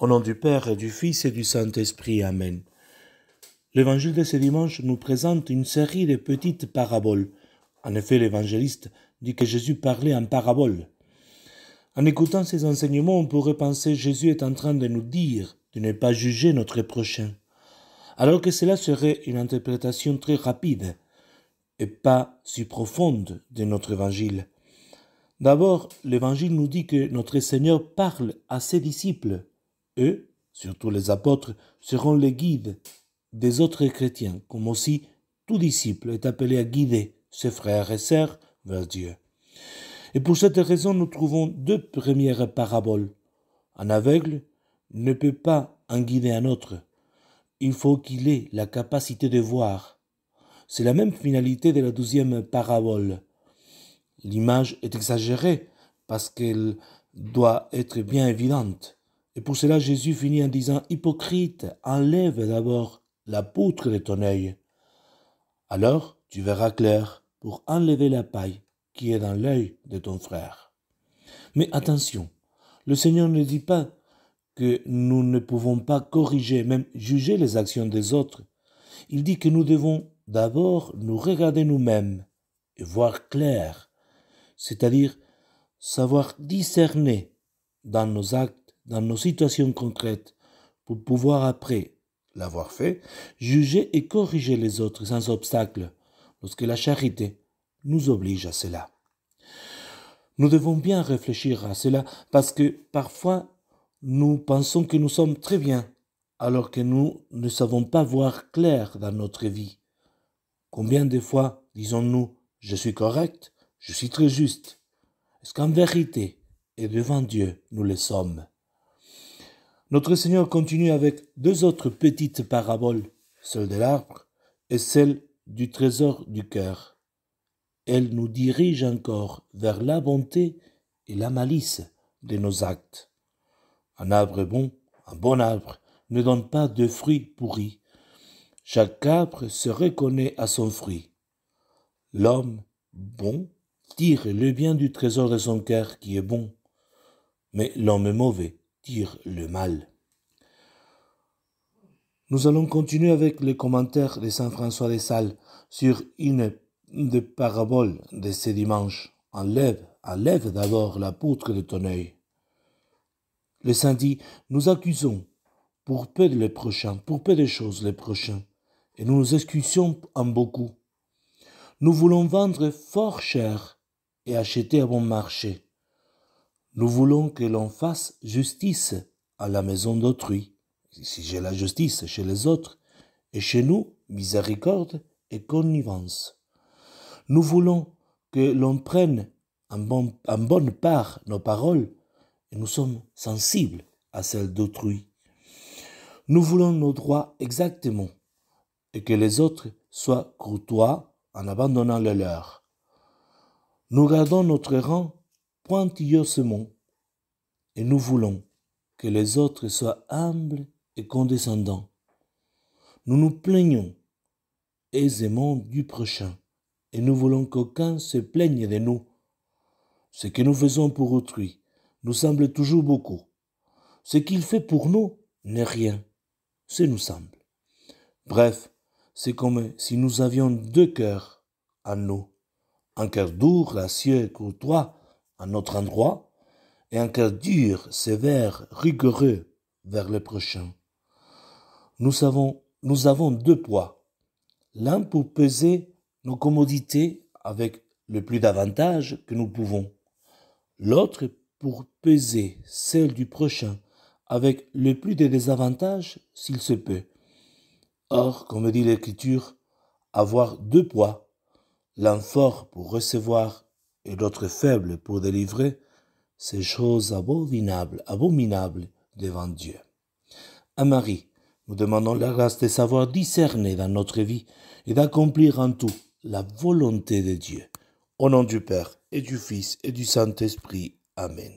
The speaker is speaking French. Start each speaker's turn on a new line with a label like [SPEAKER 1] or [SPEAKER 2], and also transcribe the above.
[SPEAKER 1] Au nom du Père du Fils et du Saint-Esprit. Amen. L'évangile de ce dimanche nous présente une série de petites paraboles. En effet, l'évangéliste dit que Jésus parlait en paraboles. En écoutant ces enseignements, on pourrait penser que Jésus est en train de nous dire de ne pas juger notre prochain, alors que cela serait une interprétation très rapide et pas si profonde de notre évangile. D'abord, l'évangile nous dit que notre Seigneur parle à ses disciples eux, surtout les apôtres, seront les guides des autres chrétiens, comme aussi tout disciple est appelé à guider ses frères et sœurs vers Dieu. Et pour cette raison, nous trouvons deux premières paraboles. Un aveugle ne peut pas en guider un autre. Il faut qu'il ait la capacité de voir. C'est la même finalité de la douzième parabole. L'image est exagérée parce qu'elle doit être bien évidente. Et pour cela, Jésus finit en disant, Hypocrite, enlève d'abord la poutre de ton œil. Alors tu verras clair pour enlever la paille qui est dans l'œil de ton frère. Mais attention, le Seigneur ne dit pas que nous ne pouvons pas corriger, même juger les actions des autres. Il dit que nous devons d'abord nous regarder nous-mêmes et voir clair, c'est-à-dire savoir discerner dans nos actes dans nos situations concrètes pour pouvoir après l'avoir fait, juger et corriger les autres sans obstacle, lorsque la charité nous oblige à cela. Nous devons bien réfléchir à cela parce que parfois nous pensons que nous sommes très bien alors que nous ne savons pas voir clair dans notre vie. Combien de fois disons-nous je suis correct, je suis très juste Est-ce qu'en vérité et devant Dieu nous le sommes notre Seigneur continue avec deux autres petites paraboles, celle de l'arbre et celle du trésor du cœur. Elle nous dirige encore vers la bonté et la malice de nos actes. Un arbre bon, un bon arbre, ne donne pas de fruits pourris. Chaque arbre se reconnaît à son fruit. L'homme bon tire le bien du trésor de son cœur qui est bon, mais l'homme mauvais dire le mal. Nous allons continuer avec le commentaire de Saint François de Sales sur une des paraboles de ce dimanche. Enlève, enlève d'abord la poutre de ton œil. Le saint dit, nous accusons pour peu de prochains, pour peu de choses les prochains, et nous nous excusions en beaucoup. Nous voulons vendre fort cher et acheter à bon marché. Nous voulons que l'on fasse justice à la maison d'autrui, si j'ai la justice chez les autres, et chez nous, miséricorde et connivence. Nous voulons que l'on prenne en, bonne part nos paroles, et nous sommes sensibles à celles d'autrui. Nous voulons nos droits exactement, et que les autres soient courtois en abandonnant les leur. Nous gardons notre rang pointilleusement et nous voulons que les autres soient humbles et condescendants. Nous nous plaignons aisément du prochain et nous voulons qu'aucun se plaigne de nous. Ce que nous faisons pour autrui nous semble toujours beaucoup. Ce qu'il fait pour nous n'est rien. Ce nous semble. Bref, c'est comme si nous avions deux cœurs à nous. Un cœur doux, gracieux et courtois, notre endroit, et un cas dur, sévère, rigoureux vers le prochain. Nous avons, nous avons deux poids, l'un pour peser nos commodités avec le plus d'avantages que nous pouvons, l'autre pour peser celle du prochain avec le plus de désavantages s'il se peut. Or, comme dit l'Écriture, avoir deux poids, l'un fort pour recevoir et d'autres faibles pour délivrer ces choses abominables, devant Dieu. À Marie, nous demandons la grâce de savoir discerner dans notre vie et d'accomplir en tout la volonté de Dieu. Au nom du Père et du Fils et du Saint-Esprit. Amen.